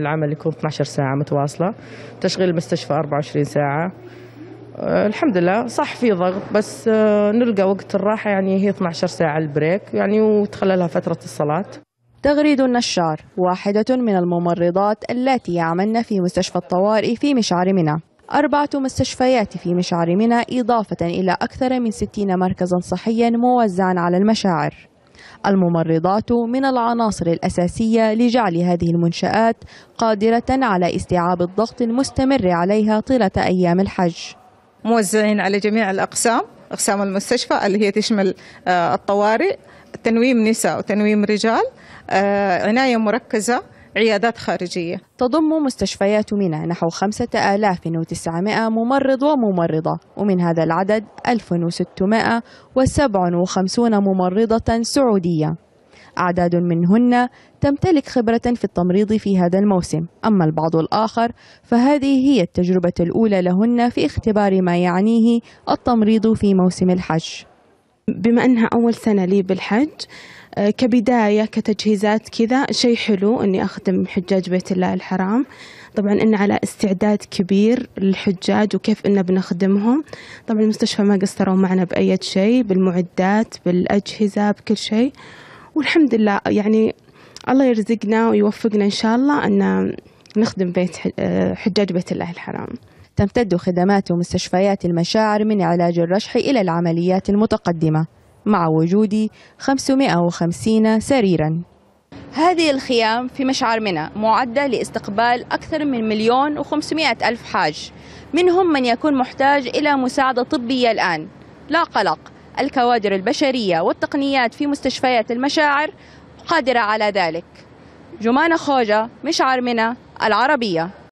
العمل يكون 12 ساعة متواصلة تشغيل المستشفى 24 ساعة آه، الحمد لله صح في ضغط بس آه، نلقى وقت الراحة يعني هي 12 ساعة البريك يعني وتخللها فترة الصلاة تغريد النشار واحدة من الممرضات التي يعملن في مستشفى الطوارئ في مشعر منى أربعة مستشفيات في مشعر منى إضافة إلى أكثر من 60 مركزا صحيا موزعا على المشاعر الممرضات من العناصر الأساسية لجعل هذه المنشآت قادرة على استيعاب الضغط المستمر عليها طيلة أيام الحج موزعين على جميع الأقسام أقسام المستشفى اللي هي تشمل آه، الطوارئ تنويم نساء وتنويم رجال آه، عناية مركزة عيادات خارجية تضم مستشفيات منى نحو 5900 ممرض وممرضة ومن هذا العدد 1657 ممرضة سعودية أعداد منهن تمتلك خبرة في التمريض في هذا الموسم أما البعض الآخر فهذه هي التجربة الأولى لهن في اختبار ما يعنيه التمريض في موسم الحج بما أنها أول سنة لي بالحج آه، كبداية كتجهيزات كذا شيء حلو أني أخدم حجاج بيت الله الحرام طبعا إن على استعداد كبير للحجاج وكيف إن بنخدمهم طبعا المستشفى ما قصروا معنا بأي شيء بالمعدات بالأجهزة بكل شيء والحمد لله يعني الله يرزقنا ويوفقنا إن شاء الله أن نخدم بيت آه، حجاج بيت الله الحرام تمتد خدمات مستشفيات المشاعر من علاج الرشح إلى العمليات المتقدمة مع وجود 550 سريراً هذه الخيام في مشعر منى معدة لاستقبال أكثر من مليون وخمسمائة ألف حاج منهم من يكون محتاج إلى مساعدة طبية الآن لا قلق الكوادر البشرية والتقنيات في مستشفيات المشاعر قادرة على ذلك جمانة خوجة مشعر منى العربية